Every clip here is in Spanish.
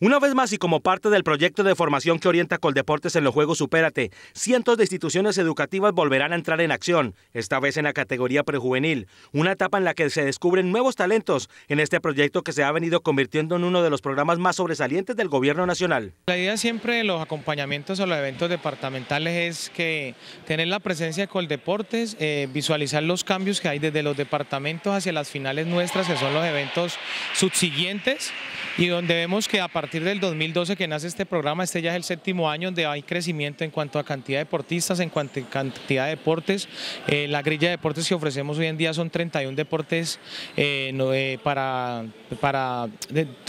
Una vez más y como parte del proyecto de formación que orienta Coldeportes en los Juegos Supérate, cientos de instituciones educativas volverán a entrar en acción, esta vez en la categoría prejuvenil, una etapa en la que se descubren nuevos talentos en este proyecto que se ha venido convirtiendo en uno de los programas más sobresalientes del gobierno nacional. La idea siempre de los acompañamientos a los eventos departamentales es que tener la presencia de Coldeportes, eh, visualizar los cambios que hay desde los departamentos hacia las finales nuestras, que son los eventos subsiguientes, y donde vemos que a partir a partir del 2012 que nace este programa, este ya es el séptimo año donde hay crecimiento en cuanto a cantidad de deportistas, en cuanto a cantidad de deportes. Eh, la grilla de deportes que ofrecemos hoy en día son 31 deportes eh, eh, para,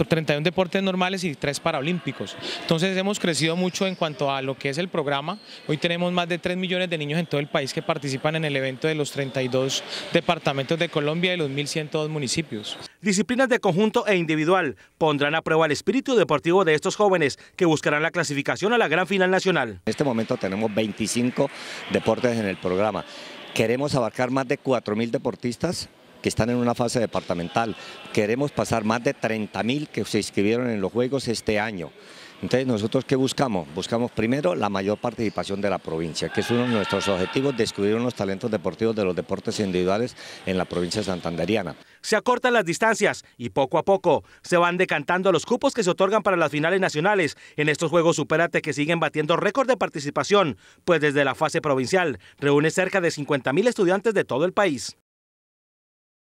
31 deportes normales y 3 paraolímpicos. Entonces hemos crecido mucho en cuanto a lo que es el programa. Hoy tenemos más de 3 millones de niños en todo el país que participan en el evento de los 32 departamentos de Colombia y los 1.102 municipios. Disciplinas de conjunto e individual pondrán a prueba el espíritu deportivo de estos jóvenes que buscarán la clasificación a la gran final nacional. En este momento tenemos 25 deportes en el programa. Queremos abarcar más de 4.000 deportistas que están en una fase departamental. Queremos pasar más de 30.000 que se inscribieron en los Juegos este año. Entonces, ¿nosotros qué buscamos? Buscamos primero la mayor participación de la provincia, que es uno de nuestros objetivos, descubrir los talentos deportivos de los deportes individuales en la provincia santanderiana. Se acortan las distancias y poco a poco se van decantando los cupos que se otorgan para las finales nacionales. En estos Juegos Superate que siguen batiendo récord de participación, pues desde la fase provincial reúne cerca de 50.000 estudiantes de todo el país.